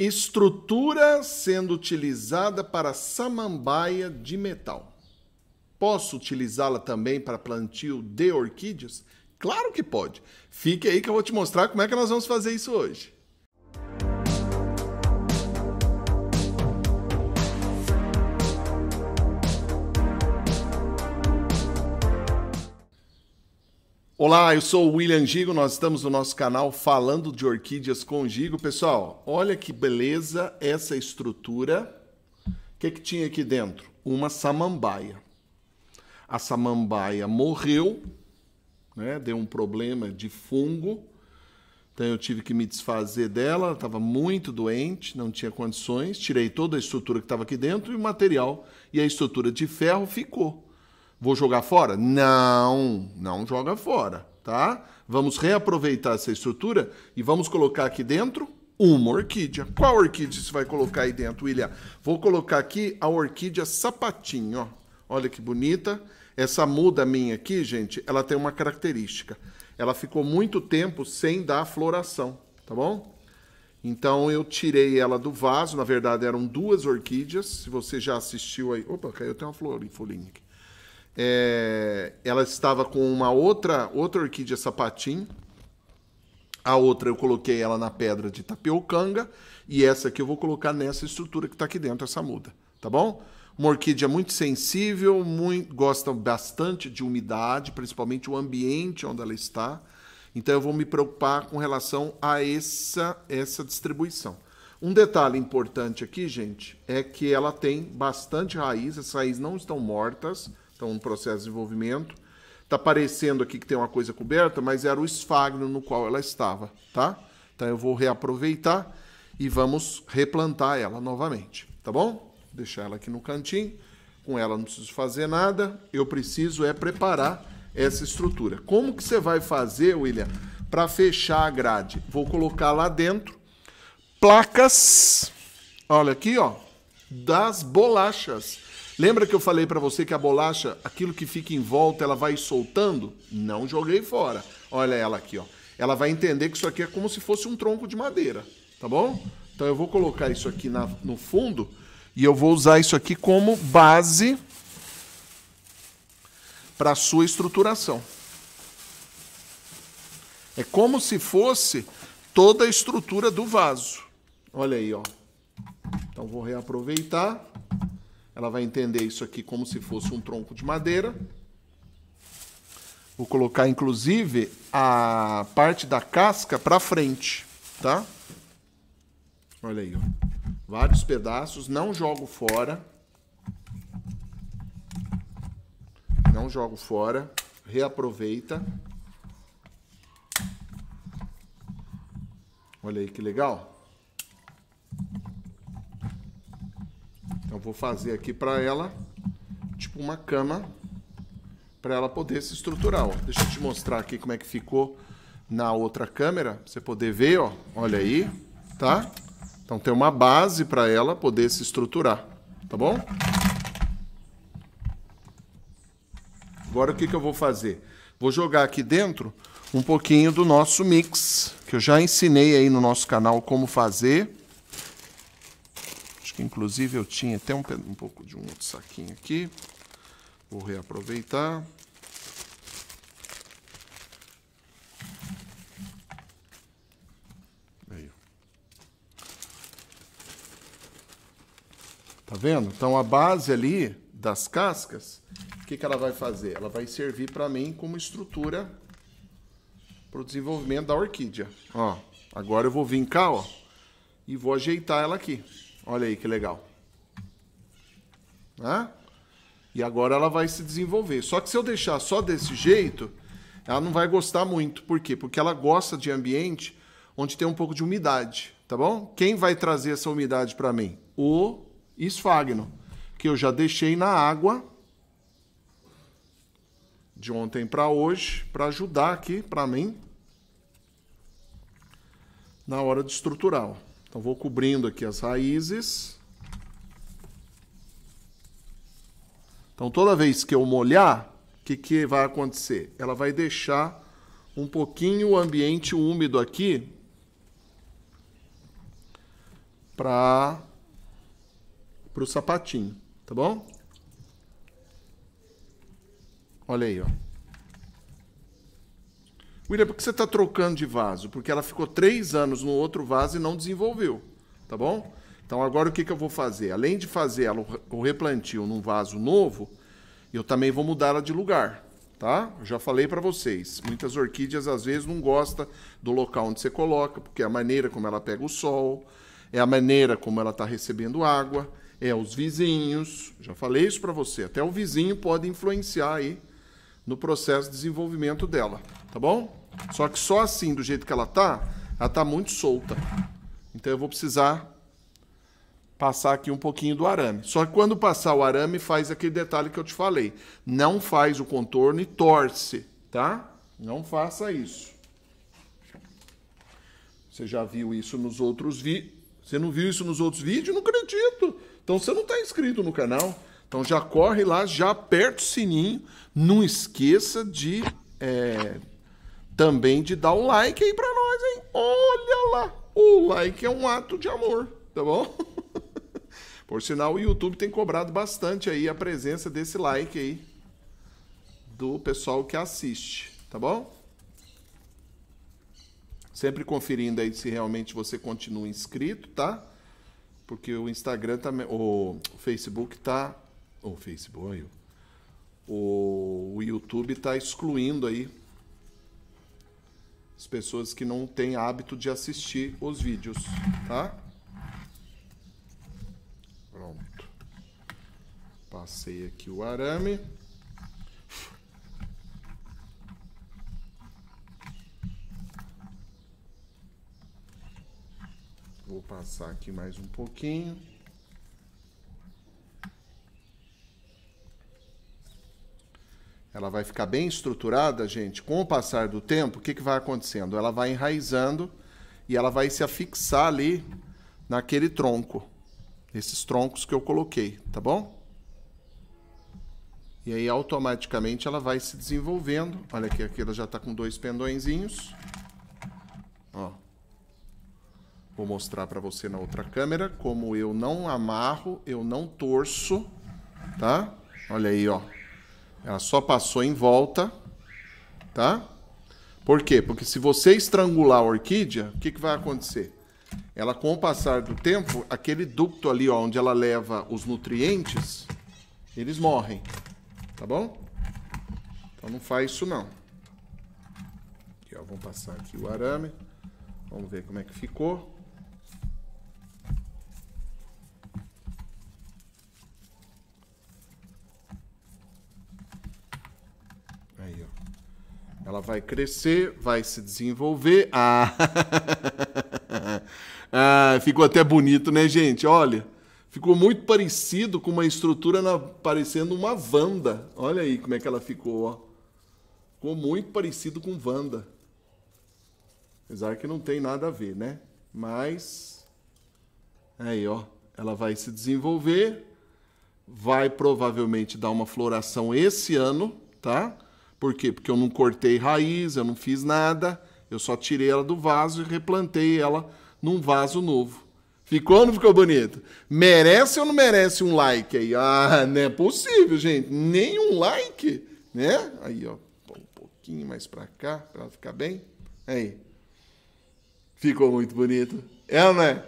Estrutura sendo utilizada para samambaia de metal. Posso utilizá-la também para plantio de orquídeas? Claro que pode. Fique aí que eu vou te mostrar como é que nós vamos fazer isso hoje. Olá, eu sou o William Gigo, nós estamos no nosso canal falando de orquídeas com Gigo. Pessoal, olha que beleza essa estrutura. O que, que tinha aqui dentro? Uma samambaia. A samambaia morreu, né? deu um problema de fungo, então eu tive que me desfazer dela, Ela estava muito doente, não tinha condições, tirei toda a estrutura que estava aqui dentro e o material e a estrutura de ferro ficou. Vou jogar fora? Não, não joga fora, tá? Vamos reaproveitar essa estrutura e vamos colocar aqui dentro uma orquídea. Qual orquídea você vai colocar aí dentro, William? Vou colocar aqui a orquídea sapatinho, ó. Olha que bonita. Essa muda minha aqui, gente, ela tem uma característica. Ela ficou muito tempo sem dar floração, tá bom? Então eu tirei ela do vaso, na verdade eram duas orquídeas. Se você já assistiu aí, opa, caiu até uma flor, folhinha aqui. É, ela estava com uma outra, outra orquídea sapatim. A outra eu coloquei ela na pedra de tapiocanga. E essa aqui eu vou colocar nessa estrutura que está aqui dentro, essa muda. Tá bom? Uma orquídea muito sensível, muito, gosta bastante de umidade, principalmente o ambiente onde ela está. Então eu vou me preocupar com relação a essa, essa distribuição. Um detalhe importante aqui, gente, é que ela tem bastante raiz, as raízes não estão mortas, então, um processo de desenvolvimento. Está aparecendo aqui que tem uma coisa coberta, mas era o esfagno no qual ela estava, tá? Então, eu vou reaproveitar e vamos replantar ela novamente, tá bom? Deixar ela aqui no cantinho. Com ela não preciso fazer nada. Eu preciso é preparar essa estrutura. Como que você vai fazer, William, para fechar a grade? Vou colocar lá dentro placas, olha aqui, ó, das bolachas Lembra que eu falei para você que a bolacha, aquilo que fica em volta, ela vai soltando? Não joguei fora. Olha ela aqui, ó. Ela vai entender que isso aqui é como se fosse um tronco de madeira, tá bom? Então eu vou colocar isso aqui na, no fundo e eu vou usar isso aqui como base para a sua estruturação. É como se fosse toda a estrutura do vaso. Olha aí, ó. Então vou reaproveitar ela vai entender isso aqui como se fosse um tronco de madeira. Vou colocar, inclusive, a parte da casca para frente, tá? Olha aí, ó. Vários pedaços, não jogo fora. Não jogo fora, reaproveita. Olha aí que legal. Eu vou fazer aqui para ela, tipo uma cama, para ela poder se estruturar. Ó. Deixa eu te mostrar aqui como é que ficou na outra câmera, pra você poder ver, ó. Olha aí, tá? Então tem uma base para ela poder se estruturar, tá bom? Agora o que, que eu vou fazer? Vou jogar aqui dentro um pouquinho do nosso mix, que eu já ensinei aí no nosso canal como fazer. Acho que inclusive eu tinha até um, um pouco de um outro saquinho aqui. Vou reaproveitar. Aí. Tá vendo? Então a base ali das cascas, o que, que ela vai fazer? Ela vai servir para mim como estrutura para o desenvolvimento da orquídea. Ó, agora eu vou vir cá ó, e vou ajeitar ela aqui. Olha aí que legal. Né? E agora ela vai se desenvolver. Só que se eu deixar só desse jeito, ela não vai gostar muito. Por quê? Porque ela gosta de ambiente onde tem um pouco de umidade, tá bom? Quem vai trazer essa umidade para mim? O esfagno, que eu já deixei na água de ontem para hoje, para ajudar aqui para mim na hora de estrutural. Então vou cobrindo aqui as raízes. Então toda vez que eu molhar, o que, que vai acontecer? Ela vai deixar um pouquinho o ambiente úmido aqui para o sapatinho, tá bom? Olha aí, ó. William, por que você está trocando de vaso? Porque ela ficou três anos no outro vaso e não desenvolveu, tá bom? Então agora o que, que eu vou fazer? Além de fazer ela, o replantio num vaso novo, eu também vou mudar ela de lugar, tá? Eu já falei para vocês, muitas orquídeas às vezes não gosta do local onde você coloca, porque é a maneira como ela pega o sol, é a maneira como ela está recebendo água, é os vizinhos. Já falei isso para você, até o vizinho pode influenciar aí no processo de desenvolvimento dela, tá bom? Só que só assim, do jeito que ela tá, ela tá muito solta. Então eu vou precisar passar aqui um pouquinho do arame. Só que quando passar o arame, faz aquele detalhe que eu te falei. Não faz o contorno e torce, tá? Não faça isso. Você já viu isso nos outros vídeos? Você não viu isso nos outros vídeos? Não acredito! Então você não está inscrito no canal. Então já corre lá, já aperta o sininho. Não esqueça de é, também de dar um like aí para nós, hein? Olha lá, o like é um ato de amor, tá bom? Por sinal, o YouTube tem cobrado bastante aí a presença desse like aí do pessoal que assiste, tá bom? Sempre conferindo aí se realmente você continua inscrito, tá? Porque o Instagram também, tá o Facebook tá ou Facebook, o, o YouTube está excluindo aí as pessoas que não têm hábito de assistir os vídeos, tá? Pronto. Passei aqui o arame. Vou passar aqui mais um pouquinho. ela vai ficar bem estruturada, gente, com o passar do tempo, o que, que vai acontecendo? Ela vai enraizando e ela vai se afixar ali naquele tronco. Esses troncos que eu coloquei, tá bom? E aí automaticamente ela vai se desenvolvendo. Olha aqui, aqui ela já está com dois pendõezinhos. Ó. Vou mostrar para você na outra câmera como eu não amarro, eu não torço, tá? Olha aí, ó. Ela só passou em volta, tá? Por quê? Porque se você estrangular a orquídea, o que, que vai acontecer? Ela, com o passar do tempo, aquele ducto ali ó, onde ela leva os nutrientes, eles morrem, tá bom? Então não faz isso não. Aqui, ó, vamos passar aqui o arame, vamos ver como é que ficou. Ela vai crescer, vai se desenvolver. Ah, ah ficou até bonito, né, gente? Olha, ficou muito parecido com uma estrutura na, parecendo uma Wanda. Olha aí como é que ela ficou, ó. Ficou muito parecido com Wanda. Apesar que não tem nada a ver, né? Mas aí, ó, ela vai se desenvolver, vai provavelmente dar uma floração esse ano, tá? Por quê? Porque eu não cortei raiz, eu não fiz nada, eu só tirei ela do vaso e replantei ela num vaso novo. Ficou ou não ficou bonito? Merece ou não merece um like aí? Ah, não é possível, gente. Nenhum like, né? Aí, ó, um pouquinho mais para cá, para ela ficar bem. Aí. Ficou muito bonito. É ou não é?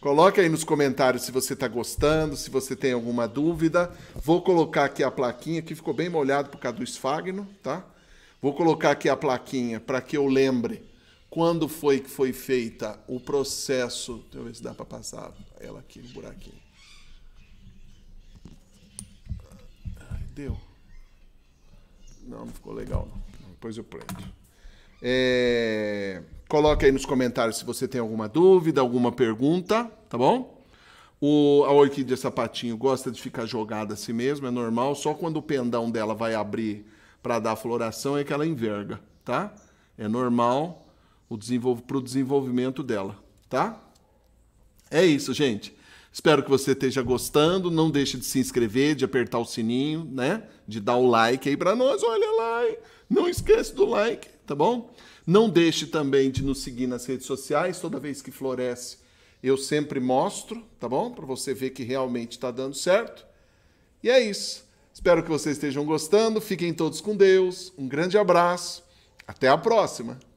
Coloque aí nos comentários se você está gostando, se você tem alguma dúvida. Vou colocar aqui a plaquinha, que ficou bem molhado por causa do esfagno, tá? Vou colocar aqui a plaquinha para que eu lembre quando foi que foi feita o processo. Deixa eu ver se dá para passar ela aqui no buraquinho. deu. Não, não ficou legal. Não. Depois eu prendo. É... Coloque aí nos comentários se você tem alguma dúvida, alguma pergunta, tá bom? O, a orquídea sapatinho gosta de ficar jogada assim si mesma, é normal. Só quando o pendão dela vai abrir para dar floração é que ela enverga, tá? É normal o desenvolv pro desenvolvimento dela, tá? É isso, gente. Espero que você esteja gostando. Não deixe de se inscrever, de apertar o sininho, né? De dar o like aí para nós. Olha lá, hein? não esquece do like tá bom? Não deixe também de nos seguir nas redes sociais, toda vez que floresce eu sempre mostro, tá bom? Para você ver que realmente está dando certo. E é isso. Espero que vocês estejam gostando. Fiquem todos com Deus. Um grande abraço. Até a próxima.